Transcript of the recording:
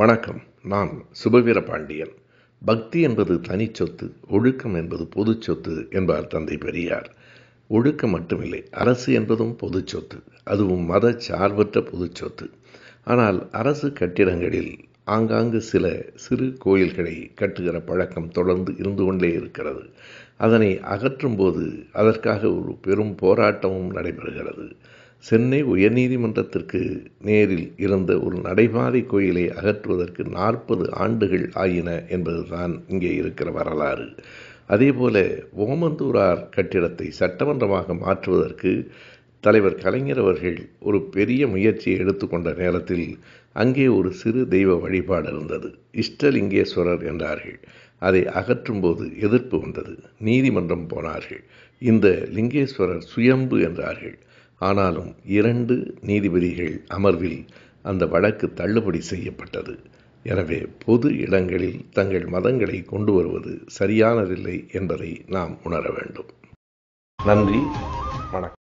வணக்கம் நான் சுபவீர பாண்டியன் பக்தி என்பது தனி சொத்து ஒழுக்கம் என்பது பொது சொத்து என்பார் தந்தை பெரியார் ஒழுக்கம் மட்டுமில்லை அரசு என்பதும் பொது சொத்து அதுவும் மத சார்பற்ற பொது சொத்து ஆனால் அரசு கட்டிடங்களில் ஆங்காங்கு சில சிறு கோயில்களை கட்டுகிற பழக்கம் தொடர்ந்து இருந்து கொண்டே இருக்கிறது அதனை அகற்றும் போது அதற்காக ஒரு பெரும் போராட்டமும் நடைபெறுகிறது சென்னை உயர்நீதிமன்றத்திற்கு நேரில் இருந்த ஒரு நடைபாதை கோயிலை அகற்றுவதற்கு நாற்பது ஆண்டுகள் ஆயின என்பதுதான் இங்கே இருக்கிற வரலாறு அதேபோல ஓமந்தூரார் கட்டிடத்தை சட்டமன்றமாக மாற்றுவதற்கு தலைவர் கலைஞர் அவர்கள் ஒரு பெரிய முயற்சியை எடுத்துக்கொண்ட நேரத்தில் அங்கே ஒரு சிறு தெய்வ வழிபாடு இருந்தது இஷ்டலிங்கேஸ்வரர் என்றார்கள் அதை அகற்றும்போது எதிர்ப்பு வந்தது நீதிமன்றம் போனார்கள் இந்த லிங்கேஸ்வரர் சுயம்பு என்றார்கள் ஆனாலும் இரண்டு நீதிபதிகள் அமர்வில் அந்த வழக்கு தள்ளுபடி செய்யப்பட்டது எனவே பொது இடங்களில் தங்கள் மதங்களை கொண்டு வருவது சரியானதில்லை என்பதை நாம் உணர வேண்டும் நன்றி வணக்கம்